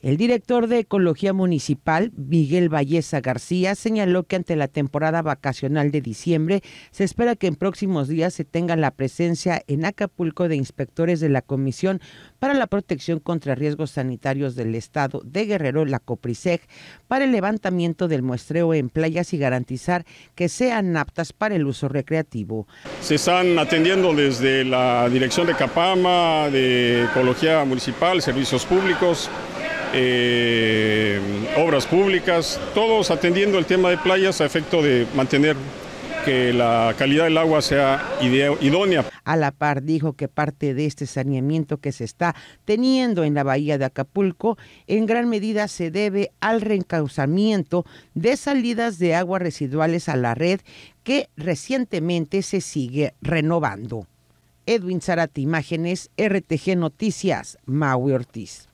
El director de Ecología Municipal, Miguel Valleza García, señaló que ante la temporada vacacional de diciembre se espera que en próximos días se tenga la presencia en Acapulco de inspectores de la Comisión para la Protección contra Riesgos Sanitarios del Estado de Guerrero, la COPRISEG, para el levantamiento del muestreo en playas y garantizar que sean aptas para el uso recreativo. Se están atendiendo desde la dirección de Capama, de Ecología Municipal, Servicios Públicos eh, obras públicas, todos atendiendo el tema de playas a efecto de mantener que la calidad del agua sea idónea. A la par dijo que parte de este saneamiento que se está teniendo en la bahía de Acapulco en gran medida se debe al reencauzamiento de salidas de aguas residuales a la red que recientemente se sigue renovando. Edwin Zarate, Imágenes, RTG Noticias, Maui Ortiz.